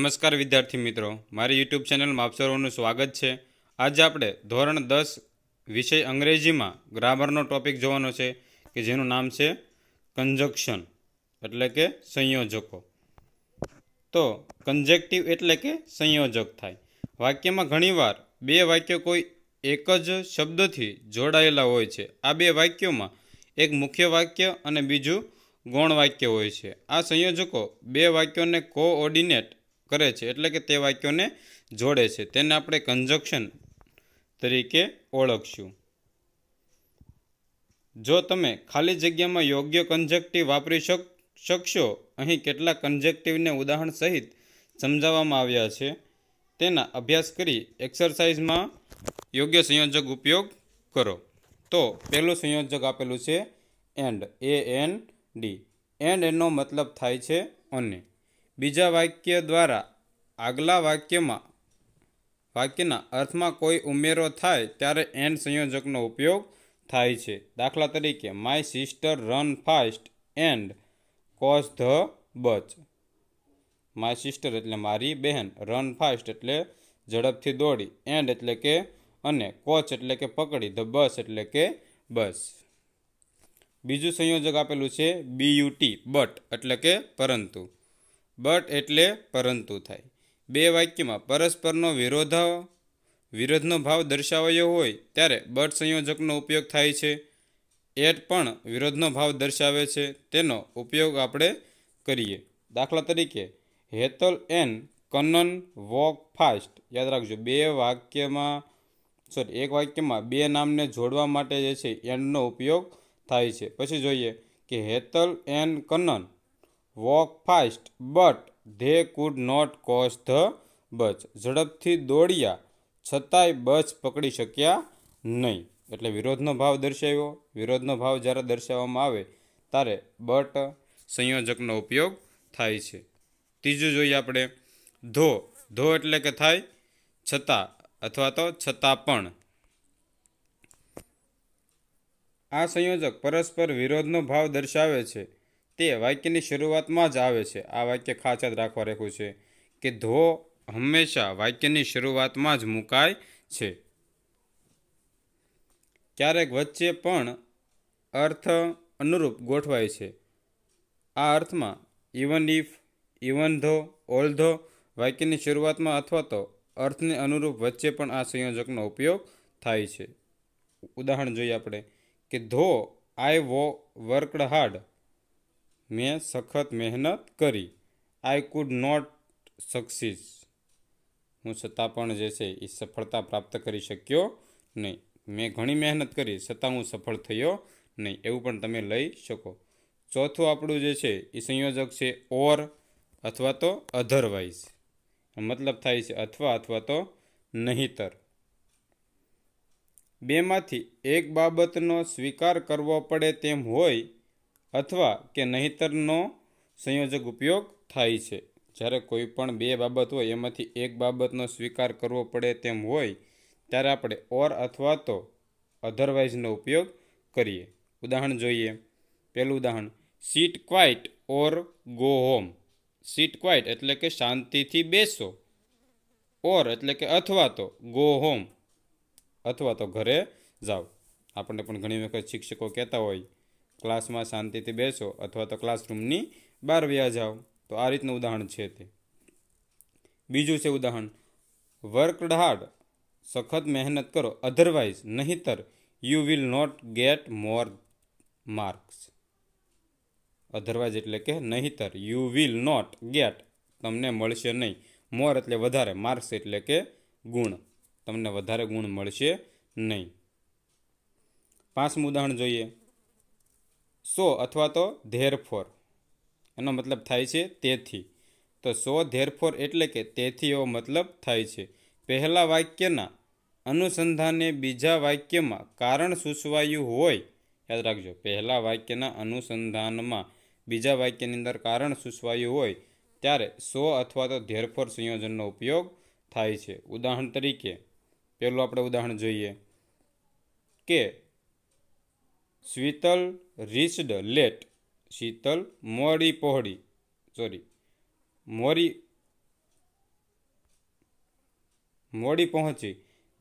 નમસ્કાર વિદ્યાર્થી મિત્રો મારી યુટ્યુબ ચેનલ આપ સ્વાગત છે આજે આપણે ધોરણ દસ વિષય અંગ્રેજીમાં ગ્રામરનો ટોપિક જોવાનો છે કે જેનું નામ છે કન્જક્શન એટલે કે સંયોજકો તો કન્જેક્ટિવ એટલે કે સંયોજક થાય વાક્યમાં ઘણીવાર બે વાક્યો કોઈ એક જ શબ્દથી જોડાયેલા હોય છે આ બે વાક્યોમાં એક મુખ્ય વાક્ય અને બીજું ગૌણ વાક્ય હોય છે આ સંયોજકો બે વાક્યોને કોઓર્ડિનેટ કરે છે એટલે કે તે વાક્યોને જોડે છે તેને આપણે કન્જક્શન તરીકે ઓળખશું જો તમે ખાલી જગ્યામાં યોગ્ય કન્જેક્ટિવ વાપરી શક શકશો અહીં કેટલા કન્જેક્ટિવને ઉદાહરણ સહિત સમજાવવામાં આવ્યા છે તેના અભ્યાસ કરી એક્સરસાઇઝમાં યોગ્ય સંયોજક ઉપયોગ કરો તો પહેલું સંયોજક આપેલું છે and A N D and એનો મતલબ થાય છે અને બીજા વાક્ય દ્વારા આગલા વાક્યમાં વાક્યના અર્થમાં કોઈ ઉમેરો થાય ત્યારે એન્ડ સંયોજકનો ઉપયોગ થાય છે દાખલા તરીકે my sister run fast and caught the bus my sister એટલે મારી બહેન રન ફાસ્ટ એટલે ઝડપથી દોડી એન્ડ એટલે કે અને કોચ એટલે કે પકડી ધ બસ એટલે કે બસ બીજું સંયોજક આપેલું છે બી બીયુટી બટ એટલે કે પરંતુ બટ એટલે પરંતુ થાય બે વાક્યમાં પરસ્પરનો વિરોધ વિરોધનો ભાવ દર્શાવાયો હોય ત્યારે બટ સંયોજકનો ઉપયોગ થાય છે એટ પણ વિરોધનો ભાવ દર્શાવે છે તેનો ઉપયોગ આપણે કરીએ દાખલા તરીકે Hetal and Kannan walk fast યાદ રાખજો બે વાક્યમાં સોરી એક વાક્યમાં બે નામને જોડવા માટે જે છે એન્ડનો ઉપયોગ થાય છે પછી જોઈએ કે Hetal and Kanan walk fast but they could not catch the bus ઝડપથી દોડ્યા છતાંય બસ પકડી શક્યા નહીં એટલે વિરોધનો ભાવ દર્શાવ્યો વિરોધનો ભાવ જ્યારે દર્શાવવામાં આવે ત્યારે બટ સંયોજકનો ઉપયોગ થાય છે ત્રીજું જોઈએ આપણે ધો ધો એટલે કે થાય છતાં અથવા તો છતાં પણ આ સંયોજક પરસ્પર વિરોધનો ભાવ દર્શાવે છે તે વાક્યની શરૂઆતમાં જ આવે છે આ વાક્ય ખાસ યાદ રાખવા રાખ્યું છે કે ધો હંમેશા વાક્યની શરૂઆતમાં જ મુકાય છે ક્યારેક વચ્ચે પણ અર્થ અનુરૂપ ગોઠવાય છે આ અર્થમાં even if even though although વાક્યની શરૂઆતમાં અથવા તો અર્થને અનુરૂપ વચ્ચે પણ આ સંયોજકનો ઉપયોગ થાય છે ઉદાહરણ જોઈએ આપણે કે ધો આઈ વો વર્કડ હાર્ડ મેં સખત મહેનત કરી આઈ કુડ નોટ સક્સીસ હું છતાં પણ જે છે એ સફળતા પ્રાપ્ત કરી શક્યો નહીં મેં ઘણી મહેનત કરી છતાં હું સફળ થયો નહીં એવું પણ તમે લઈ શકો ચોથું આપણું જે છે એ સંયોજક છે ઓર અથવા તો અધરવાઇઝ મતલબ થાય છે અથવા અથવા તો નહીતર બેમાંથી એક બાબતનો સ્વીકાર કરવો પડે તેમ હોય અથવા કે નહીતરનો સંયોજક ઉપયોગ થાય છે જ્યારે કોઈ પણ બે બાબત હોય એમાંથી એક બાબતનો સ્વીકાર કરવો પડે તેમ હોય ત્યારે આપણે ઓર અથવા તો અધરવાઇઝનો ઉપયોગ કરીએ ઉદાહરણ જોઈએ પહેલું ઉદાહરણ sit quiet or go home sit quiet એટલે કે શાંતિથી બેસો ઓર એટલે કે અથવા તો ગો હોમ અથવા તો ઘરે જાઓ આપણને પણ ઘણી વખત શિક્ષકો કહેતા હોય ક્લાસમાં શાંતિથી બેસો અથવા તો ક્લાસરૂમની બહાર વ્યા જાઓ તો આ રીતનું ઉદાહરણ છે તે બીજું છે ઉદાહરણ વર્કડ હાર્ડ સખત મહેનત કરો અધરવાઇઝ નહીતર you will not get more marks otherwise એટલે કે નહીતર યુ વિલ નોટ ગેટ તમને મળશે નહીં મોર એટલે વધારે માર્ક્સ એટલે કે ગુણ તમને વધારે ગુણ મળશે નહીં પાંચમું ઉદાહરણ જોઈએ સો અથવા તો ધેરફોર એનો મતલબ થાય છે તેથી તો સો ધેરફોર એટલે કે તેથી એવો મતલબ થાય છે પહેલાં વાક્યના અનુસંધાને બીજા વાક્યમાં કારણ સૂચવાયું હોય યાદ રાખજો પહેલાં વાક્યના અનુસંધાનમાં બીજા વાક્યની અંદર કારણ સૂચવાયું હોય ત્યારે સો અથવા તો ધેરફોર સંયોજનનો ઉપયોગ થાય છે ઉદાહરણ તરીકે પહેલું આપણે ઉદાહરણ જોઈએ કે સ્વીતલ રીચડ લેટ શીતલ મોડી પહોળી સોરી મોરી મોડી પહોંચી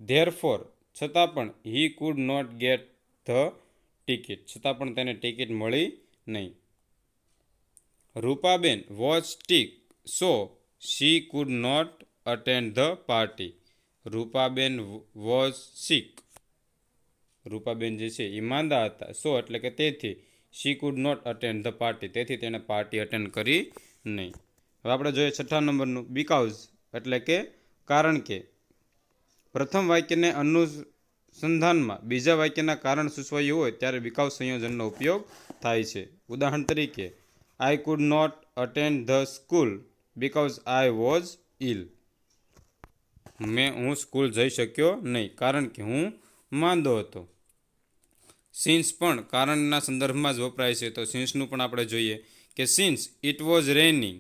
ધેરફોર છતાં પણ he could not get the ticket છતાં પણ તેને ટિકિટ મળી નહીં Rupaben was sick so she could not attend the party Rupaben was sick Rupaben જે છે એ માંદા હતા સો એટલે કે તેથી she could not attend the party તેથી તેણે પાર્ટી અટેન્ડ કરી નહીં હવે આપણે જોઈએ છઠ્ઠા નંબરનું બીકાઉઝ એટલે કે કારણ કે પ્રથમ વાક્યને અનુસંધાનમાં બીજા વાક્યના કારણ સૂચવાયું હોય ત્યારે બીકાઉઝ સંયોજનનો ઉપયોગ થાય છે ઉદાહરણ તરીકે I could not attend the school because I was ill મેં હું સ્કૂલ જઈ શક્યો નહીં કારણ કે હું માંદો હતો સિન્સ પણ કારણના સંદર્ભમાં જ વપરાય છે તો સિન્સનું પણ આપણે જોઈએ કે સિન્સ ઇટ વોઝ રેનિંગ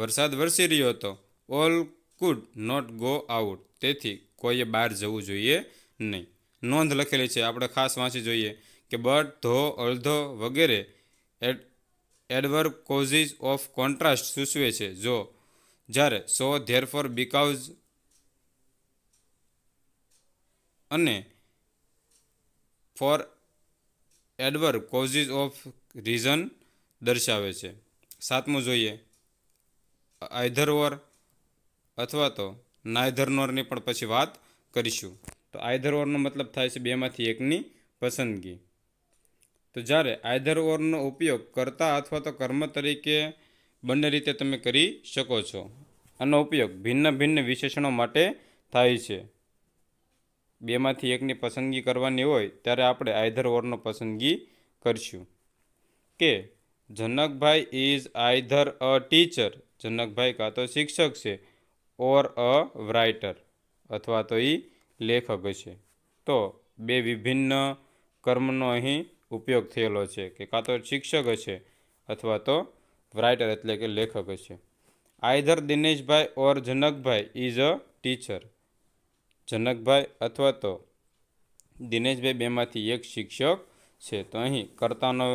વરસાદ વરસી રહ્યો હતો all could not go out તેથી કોઈએ બહાર જવું જોઈએ નહીં નોંધ લખેલી છે આપણે ખાસ વાંચી જોઈએ કે બટ ધો અડધો વગેરે એડ એડવર્ક કોઝિસ ઓફ કોન્ટ્રાસ્ટ સૂચવે છે જો જ્યારે સો ધેર ફોર બીકાઉઝ અને for adverb clauses of reason દર્શાવે છે સાતમું જોઈએ આઈધર ઓર અથવા તો નાયધર નોરની પણ પછી વાત કરીશું તો આઈધર ઓરનો મતલબ થાય છે બેમાંથી એકની પસંદગી તો જ્યારે આઈધર ઓરનો ઉપયોગ કરતા અથવા તો કર્મ તરીકે બંને રીતે તમે કરી શકો છો આનો ઉપયોગ ભિન્ન ભિન્ન વિશેષણો માટે થાય છે બેમાંથી એકની પસંદગી કરવાની હોય ત્યારે આપણે આઈધર ઓરનો પસંદગી કરીશું કે Janakbhai is either a teacher Janakbhai કાં તો શિક્ષક છે ઓર અ રાઇટર અથવા તો એ લેખક છે તો બે વિભિન્ન કર્મનો અહીં ઉપયોગ થયેલો છે કે કાં તો શિક્ષક છે અથવા તો રાઇટર એટલે કે લેખક છે either Dineshbhai or Janakbhai is a teacher Janakbhai અથવા તો દિનેશભાઈ બેમાંથી એક શિક્ષક છે તો અહીં કર્તાનો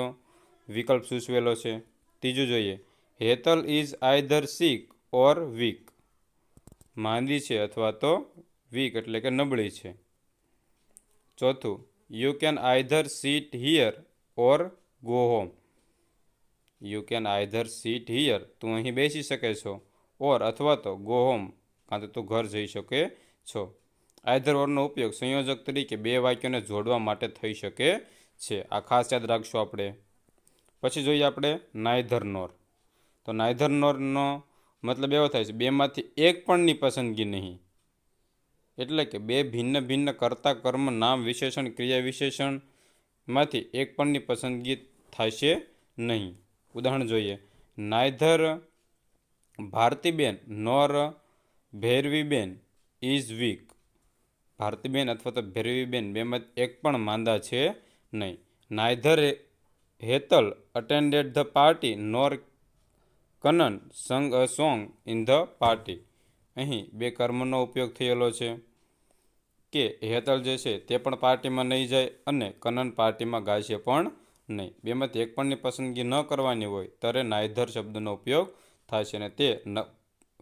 વિકલ્પ સૂચવેલો છે ત્રીજું જોઈએ Hetal is either sick or weak માંદી છે અથવા તો વીક એટલે કે નબળી છે ચોથું you can either sit here or go home you can either sit here તું અહીં બેસી શકે છો ઓર અથવા તો ગો હોમ કાં તો તું ઘર જઈ શકે છો આઈધર ઓરનો ઉપયોગ સંયોજક તરીકે બે વાક્યોને જોડવા માટે થઈ શકે છે આ ખાસ યાદ રાખશું આપણે પછી જોઈએ આપણે નાયધર નોર તો નાયધર નોરનો મતલબ એવો થાય છે બેમાંથી એક પણની પસંદગી નહીં એટલે કે બે ભિન્ન ભિન્ન કર્તા કર્મ નામ વિશેષણ ક્રિયા વિશેષણમાંથી એક પણની પસંદગી થશે નહીં ઉદાહરણ જોઈએ નાયધર ભારતીબેન નોર ભૈરવીબેન ઇઝ વીક ભારતીબેન અથવા તો ભૈરવીબેન બેમાં એક પણ માંદા છે નહીં neither Hetal attended the party nor Kanan sung a song in the party અહીં બે કર્મનો ઉપયોગ થયેલો છે કે હેતલ જે છે તે પણ પાર્ટીમાં નહીં જાય અને કનન પાર્ટીમાં ગાશે પણ નહીં બેમાંથી એક પણની પસંદગી ન કરવાની હોય ત્યારે નાયધર શબ્દનો ઉપયોગ થાય છે અને તે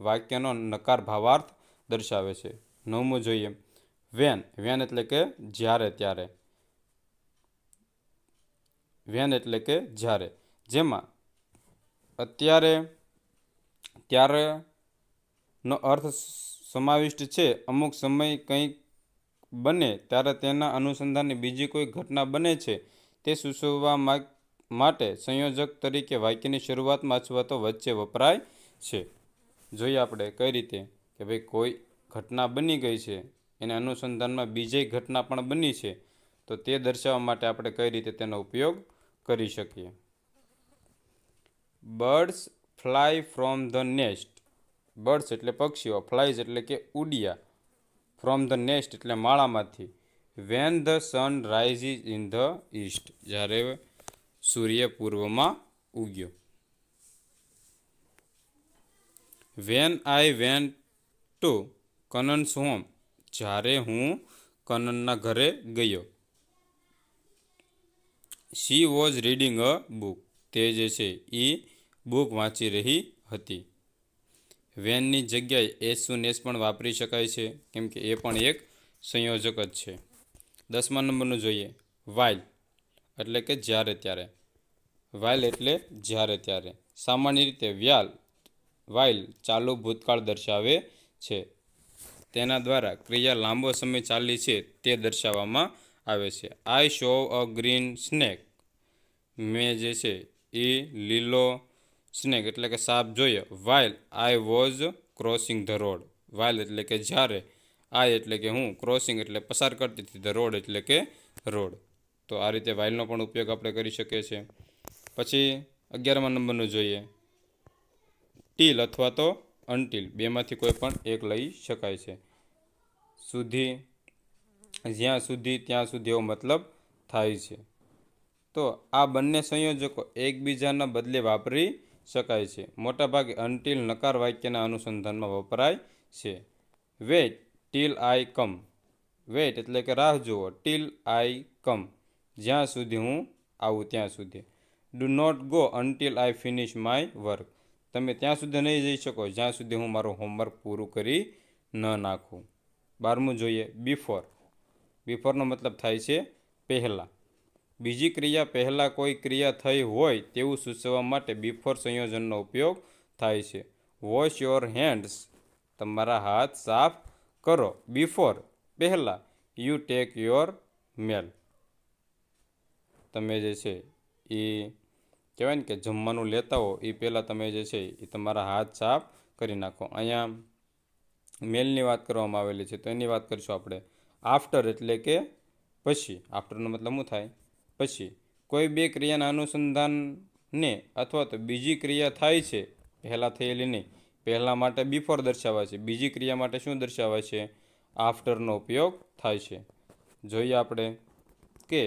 વાક્યનો નકાર ભાવાર્થ દર્શાવે છે નવમું જોઈએ વેન વેન એટલે કે જ્યારે ત્યારે વેન એટલે કે જ્યારે જેમાં અત્યારે ત્યારેનો અર્થ સમાવિષ્ટ છે અમુક સમય કંઈક બને ત્યારે તેના અનુસંધાનની બીજી કોઈ ઘટના બને છે તે સૂચવવા માટે સંયોજક તરીકે વાક્યની શરૂઆતમાં અથવા તો વચ્ચે વપરાય છે જોઈએ આપણે કઈ રીતે કે ભાઈ કોઈ ઘટના બની ગઈ છે એને અનુસંધાનમાં બીજી ઘટના પણ બની છે તો તે દર્શાવવા માટે આપણે કઈ રીતે તેનો ઉપયોગ કરી શકીએ birds fly from the nest birds એટલે પક્ષીઓ ફ્લાઇઝ એટલે કે ઉડિયા ફ્રોમ ધ નેસ્ટ એટલે માળામાંથી when the sun rises in the east જ્યારે સૂર્ય પૂર્વમાં ઉગ્યો when I went to Kanan's home જ્યારે હું કનનના ઘરે ગયો she was reading a book તે જે છે એ બુક વાંચી રહી હતી વેનની જગ્યાએ એસ સુન પણ વાપરી શકાય છે કેમ કે એ પણ એક સંયોજક જ છે દસમા નંબરનું જોઈએ વાઇલ એટલે કે જ્યારે ત્યારે વાઇલ એટલે જ્યારે ત્યારે સામાન્ય રીતે વ્યાલ વાઇલ ચાલુ ભૂતકાળ દર્શાવે છે તેના દ્વારા ક્રિયા લાંબો સમય ચાલી છે તે દર્શાવવામાં આવે છે I saw a green snake મેં જે છે એ લીલો સ્નેક એટલે કે સાપ જોઈએ while I was crossing the road while એટલે કે જ્યારે આઈ એટલે કે હું ક્રોસિંગ એટલે પસાર કરતી હતી ધ રોડ એટલે કે રોડ તો આ રીતે વાઇલનો પણ ઉપયોગ આપણે કરી શકીએ છીએ પછી અગિયારમા નંબરનું જોઈએ ટીલ અથવા તો અનટિલ બેમાંથી કોઈ પણ એક લઈ શકાય છે સુધી જ્યાં સુધી ત્યાં સુધી એવો મતલબ થાય છે તો આ બંને સંયોજકો એકબીજાના બદલે વાપરી શકાય છે મોટાભાગે અનટિલ નકાર વાક્યના અનુસંધાનમાં વપરાય છે wait till I come wait એટલે કે રાહ જુઓ ટીલ આઈ કમ જ્યાં સુધી હું આવું ત્યાં સુધી do not go until I finish my work તમે ત્યાં સુધી નહીં જઈ શકો જ્યાં સુધી હું મારું હોમવર્ક પૂરું કરી ન નાખું બારમું જોઈએ બિફોર બિફોરનો મતલબ થાય છે પહેલાં બીજી ક્રિયા પહેલાં કોઈ ક્રિયા થઈ હોય તેવું સૂચવવા માટે બિફોર સંયોજનનો ઉપયોગ થાય છે વોશ યોર હેન્ડ્સ તમારા હાથ સાફ કરો બિફોર પહેલાં યુ ટેક યોર મેલ તમે જે છે એ કહેવાય ને કે જમવાનું લેતા હો એ પહેલાં તમે જે છે એ તમારા હાથ સાફ કરી નાખો અહીંયા મેલની વાત કરવામાં આવેલી છે તો એની વાત કરીશું આપણે આફ્ટર એટલે કે પછી આફ્ટરનો મતલબ શું થાય પછી કોઈ બે ક્રિયાના અનુસંધાનને અથવા તો બીજી ક્રિયા થાય છે પહેલાં થયેલી નહીં પહેલાં માટે બિફોર દર્શાવાય છે બીજી ક્રિયા માટે શું દર્શાવાય છે આફ્ટરનો ઉપયોગ થાય છે જોઈએ આપણે કે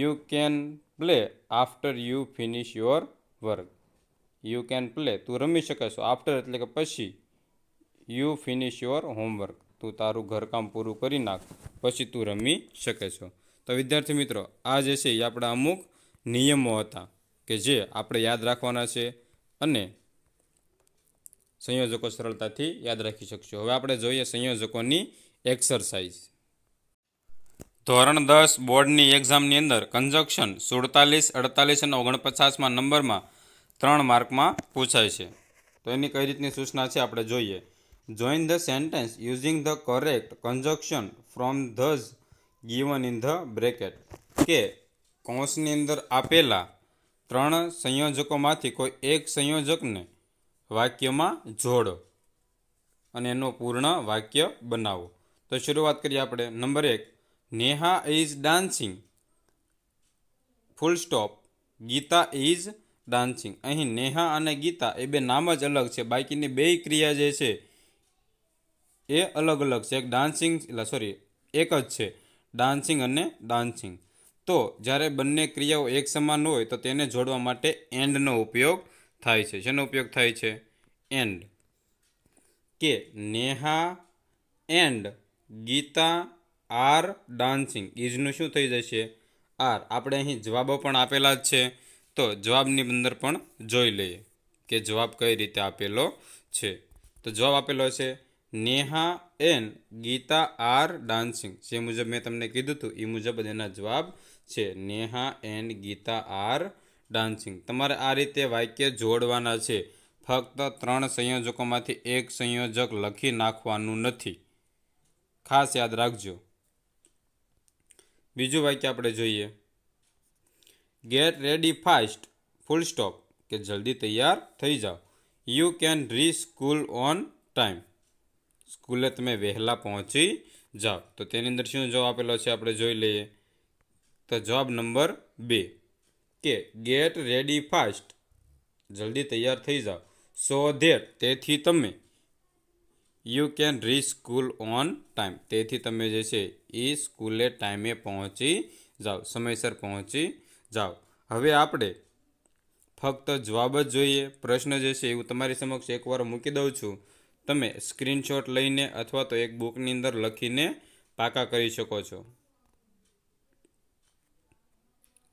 you can play after you finish your work you can play તું રમી શકે છો આફ્ટર એટલે કે પછી યુ ફિનિશ યોર હોમવર્ક તું તારું ઘરકામ પૂરું કરી નાખ પછી તું રમી શકે છો તો વિદ્યાર્થી મિત્રો આ જે છે એ આપણા અમુક નિયમો હતા કે જે આપણે યાદ રાખવાના છે અને સંયોજકો સરળતાથી યાદ રાખી શકશો હવે આપણે જોઈએ સંયોજકોની એક્સરસાઇઝ ધોરણ દસ બોર્ડની એક્ઝામની અંદર કન્જક્શન સુડતાલીસ અડતાલીસ અને ઓગણપચાસમાં નંબરમાં ત્રણ માર્કમાં પૂછાય છે તો એની કઈ રીતની સૂચના છે આપણે જોઈએ join the sentence using the correct conjunction from these given in the bracket કે કૌંસની અંદર આપેલા ત્રણ સંયોજકોમાંથી કોઈ એક સંયોજકને વાક્યમાં જોડો અને એનો પૂર્ણ વાક્ય બનાવો તો શરૂઆત કરીએ આપણે નંબર એક Neha is dancing full stop Geeta is dancing અહીં નેહા અને ગીતા એ બે નામ જ અલગ છે બાકીની બે ક્રિયા જે છે એ અલગ અલગ છે એક ડાન્સિંગ એટલે સોરી એક જ છે ડાન્સિંગ અને ડાન્સિંગ તો જ્યારે બંને ક્રિયાઓ એક સમાન હોય તો તેને જોડવા માટે એન્ડનો ઉપયોગ થાય છે શેનો ઉપયોગ થાય છે એન્ડ કે Neha and Geeta are dancing ઇઝનું શું થઈ જશે આર આપણે અહીં જવાબો પણ આપેલા જ છે તો જવાબની અંદર પણ જોઈ લઈએ કે જવાબ કઈ રીતે આપેલો છે તો જવાબ આપેલો છે Neha and Geeta are dancing જે મુજબ મેં તમને કીધું હતું એ મુજબ એના જવાબ છે Neha and Geeta are dancing તમારે આ રીતે વાક્ય જોડવાના છે ફક્ત ત્રણ સંયોજકોમાંથી એક સંયોજક લખી નાખવાનું નથી ખાસ યાદ રાખજો બીજુ વાક્ય આપણે જોઈએ get ready fast full stop કે જલ્દી તૈયાર થઈ જા you can reach school on time સ્કૂલે તમે વેલા પહોંચી જાવ તો તે નીંદર શું જવાબ પેલો છે આપણે જોઈ લઈએ તો જવાબ નંબર 2 કે ગેટ રેડી ફાસ્ટ જલ્દી તૈયાર થઈ જા સો ધેટ તેથી તમે you can reach school on time તેથી તમે જે છે એ સ્કૂલે ટાઈમે પહોંચી જાઓ સમયસર પહોંચી જાઓ હવે આપણે ફક્ત જવાબ જ જોઈએ પ્રશ્ન જે છે હું તમારી સમક્ષ એકવાર મૂકી દઉં છું તમે સ્ક્રીનશોટ લઈને અથવા તો એક બુકની અંદર લખીને પાકા કરી શકો છો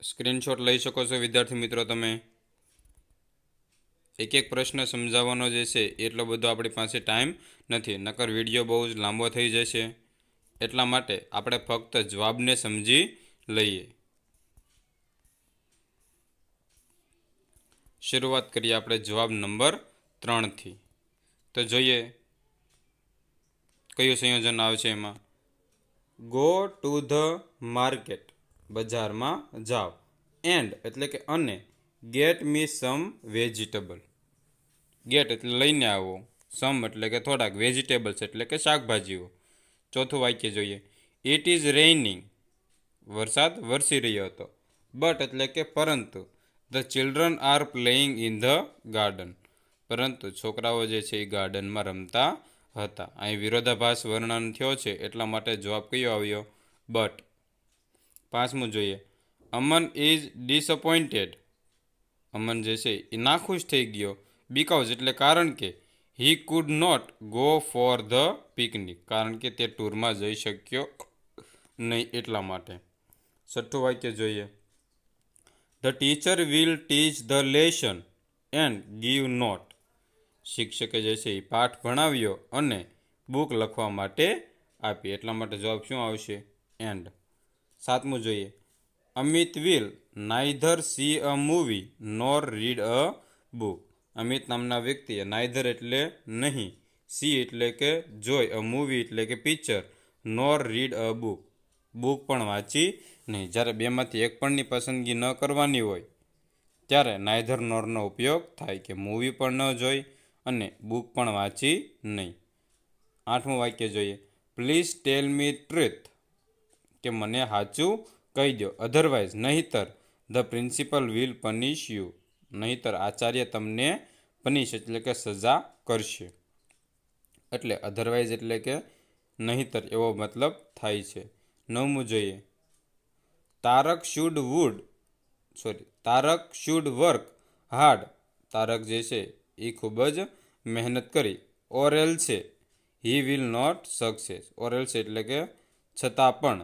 સ્ક્રીનશોટ લઈ શકો છો વિદ્યાર્થી મિત્રો તમે એક એક પ્રશ્ન સમજાવવાનો જે છે એટલો બધો આપણી પાસે ટાઈમ નથી નકર વિડીયો બહુ જ લાંબો થઈ જશે એટલા માટે આપણે ફક્ત જવાબને સમજી લઈએ શરૂઆત કરીએ આપણે જવાબ નંબર ત્રણથી તો જોઈએ કયું સંયોજન આવશે એમાં ગો ટુ ધ માર્કેટ બજારમાં જાઓ એન્ડ એટલે કે અને get me some vegetable get એટલે લઈને આવો સમ એટલે કે થોડાક વેજીટેબલ્સ એટલે કે શાકભાજીઓ ચોથું વાક્ય જોઈએ ઇટ ઇઝ રેઇનિંગ વરસાદ વરસી રહ્યો હતો બટ એટલે કે પરંતુ the children are playing in the garden પરંતુ છોકરાઓ જે છે એ ગાર્ડનમાં રમતા હતા અહીં વિરોધાભાસ વર્ણન થયો છે એટલા માટે જવાબ કયો આવ્યો બટ પાંચમું જોઈએ અમન ઇઝ ડિસઅપોઇન્ટેડ અમન જે છે એ નાખુશ થઈ ગયો બિકોઝ એટલે કારણ કે he could not go for the picnic કારણ કે તે ટૂરમાં જઈ શક્યો નહીં એટલા માટે છઠ્ઠું વાક્ય જોઈએ the teacher will teach the lesson and give note શિક્ષકે જે છે એ પાઠ ભણાવ્યો અને બુક લખવા માટે આપી એટલા માટે જવાબ શું આવશે એન્ડ સાતમું જોઈએ Amit will neither see a movie nor read a book Amit નામના વ્યક્તિએ નાઇધર એટલે નહીં સી એટલે કે જોઈ અ મૂવી એટલે કે picture nor read a book book પણ વાંચી નહીં જ્યારે બેમાંથી એક પણની પસંદગી ન કરવાની હોય ત્યારે નાઇધર નોરનો ઉપયોગ થાય કે મૂવી પણ ન જોઈ અને બુક પણ વાંચી નહીં આઠમું વાક્ય જોઈએ પ્લીઝ ટેલ મી ટ્રુથ કે મને સાચું કહી દો અધરવાઇઝ નહીતર the principal will punish you નહીંતર આચાર્ય તમને પનિશ એટલે કે સજા કરશે એટલે અધરવાઇઝ એટલે કે નહીંતર એવો મતલબ થાય છે નવમું જોઈએ Tarak should would sorry Tarak should work hard Tarak જે છે એ ખૂબ જ મહેનત કરી ઓર એલ છે he will not success or else છે એટલે કે છતાં પણ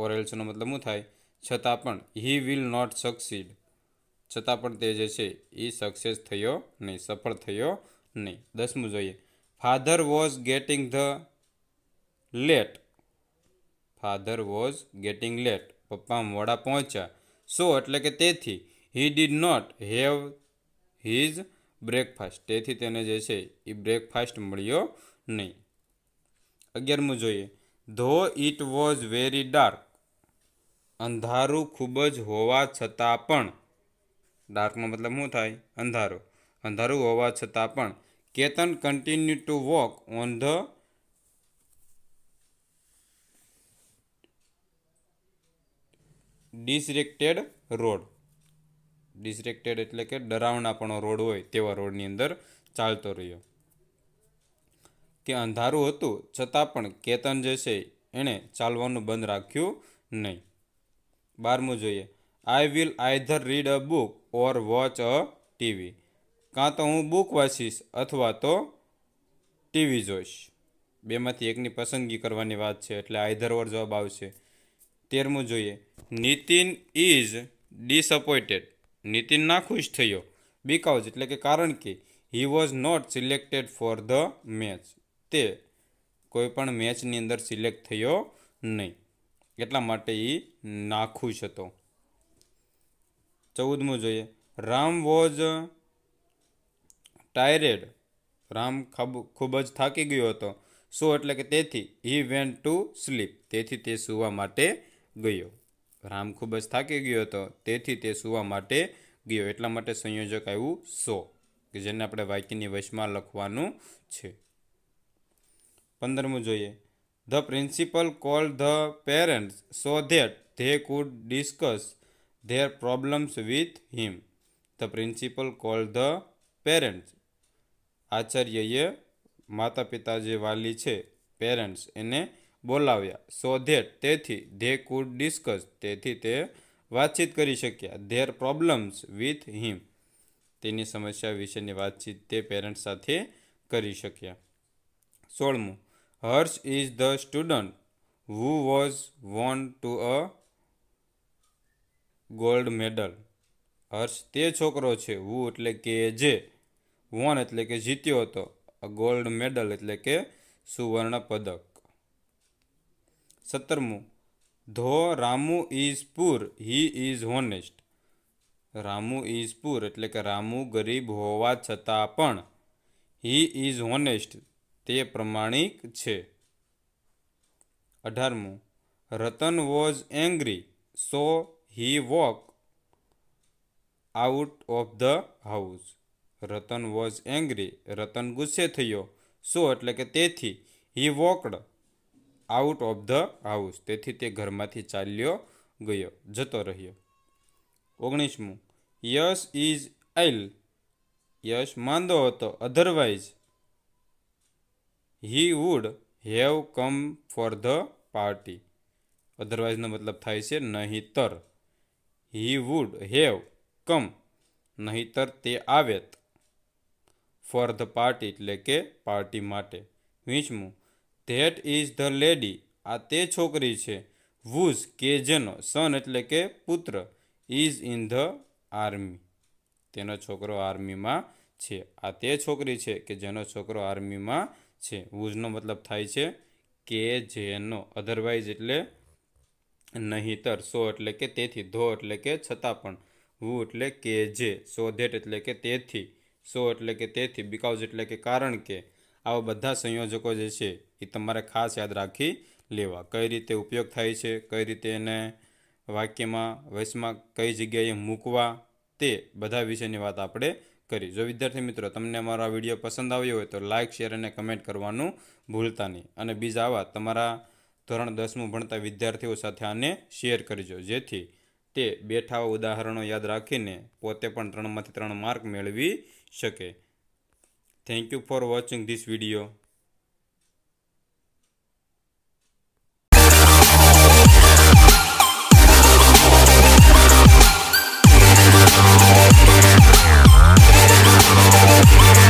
ઓર એલ્સનો મતલબ શું થાય छता ही वील नॉट सक्सीड छता सक्सेस थो नहीं सफल थो नहीं दसमु जो है father was getting the late father was getting late पप्पा वड़ा पहुँचा सो एट के he did not have his breakfast तेने ब्रेकफास्ट मही अगियारू जो धो इट वॉज वेरी डार्क અંધારું ખૂબ જ હોવા છતાં પણ ડાર્કનો મતલબ શું થાય અંધારું અંધારું હોવા છતાં પણ Ketan continue to walk on the deserted road deserted એટલે કે ડરાવણાપણો રોડ હોય તેવા રોડની અંદર ચાલતો રહ્યો કે અંધારું હતું છતાં પણ કેતન જે છે એણે ચાલવાનું બંધ રાખ્યું નહીં બારમું જોઈએ I will either read a book or watch a TV કાં તો હું બુક વાંચીશ અથવા તો ટીવી જોઈશ બેમાંથી એકની પસંદગી કરવાની વાત છે એટલે આઈધર ઓર જવાબ આવશે તેરમું જોઈએ નીતિન ઇઝ ડિસઅપોઇન્ટેડ નીતિન નાખુશ થયો બીકાઉઝ એટલે કે કારણ કે he was not selected for the match તે કોઈપણ મેચની અંદર સિલેક્ટ થયો નહીં એટલા માટે એ નાખુશ હતો ચૌદમું જોઈએ રામ વોઝ ટાયરેડ રામ ખૂબ જ થાકી ગયો હતો સો એટલે કે તેથી હી વેન્ટ ટુ સ્લીપ તેથી તે સૂવા માટે ગયો રામ ખૂબ જ થાકી ગયો હતો તેથી તે સૂવા માટે ગયો એટલા માટે સંયોજક આવ્યું સો કે જેને આપણે વાક્યની વશમાં લખવાનું છે પંદરમું જોઈએ The principal called the parents so that they could discuss their problems with him. The principal called the parents. આચાર્યએ માતા પિતા જે વાલી છે પેરેન્ટ્સ એને બોલાવ્યા સો ધેટ તેથી ધે કુડ ડિસ્કસ તેથી તે વાતચીત કરી શક્યા ધેર પ્રોબ્લમ્સ વિથ હિમ તેની સમસ્યા વિશેની વાતચીત તે પેરેન્ટ્સ સાથે કરી શક્યા સોળમું Harsh is the student who was won to a gold medal Harsh તે છોકરો છે હુ એટલે કે જે વોન એટલે કે જીત્યો હતો અ ગોલ્ડ મેડલ એટલે કે સુવર્ણ પદક સત્તરમું ધો Ramu is poor he is honest Ramu is poor એટલે કે રામુ ગરીબ હોવા છતાં પણ હી ઇઝ હોનેસ્ટ તે પ્રમાણિક છે અઢારમું Ratan was angry so he walk out of the house Ratan was angry Ratan ગુસ્સે થયો સો એટલે કે તેથી he walked out of the house તેથી તે ઘરમાંથી ચાલ્યો ગયો જતો રહ્યો ઓગણીસમું યશ ઇઝ આઈલ યશ માંદો હતો otherwise he would have come for the party અધરવાઇઝનો મતલબ થાય છે નહીંતર હી વુડ હેવ કમ નહીંતર તે આવેત ફોર ધ પાર્ટી એટલે કે પાર્ટી માટે વીસમું ધેટ ઇઝ ધ લેડી આ તે છોકરી છે વુઝ કે જેનો સન એટલે કે પુત્ર ઇઝ ઇન ધ આર્મી તેનો છોકરો આર્મીમાં છે આ તે છોકરી છે કે જેનો છોકરો આર્મીમાં છે વૂઝનો મતલબ થાય છે કે જેનો અધરવાઇઝ એટલે નહીતર સો એટલે કે તેથી ધો એટલે કે છતાં પણ વુ એટલે કે જે સો ધેટ એટલે કે તેથી સો એટલે કે તેથી બિકાઉઝ એટલે કે કારણ કે આવા બધા સંયોજકો જે છે એ તમારે ખાસ યાદ રાખી લેવા કઈ રીતે ઉપયોગ થાય છે કઈ રીતે એને વાક્યમાં વયસમાં કઈ જગ્યાએ મૂકવા તે બધા વિશેની વાત આપણે કરી જો વિદ્યાર્થી મિત્રો તમને અમારો વિડીયો પસંદ આવ્યો હોય તો લાઇક શેર અને કમેન્ટ કરવાનું ભૂલતા નહીં અને બીજા આવા તમારા ધોરણ દસમું ભણતા વિદ્યાર્થીઓ સાથે આને શેર કરજો જેથી તે બેઠા ઉદાહરણો યાદ રાખીને પોતે પણ ત્રણમાંથી ત્રણ માર્ક મેળવી શકે thank you for watching this video Let's go.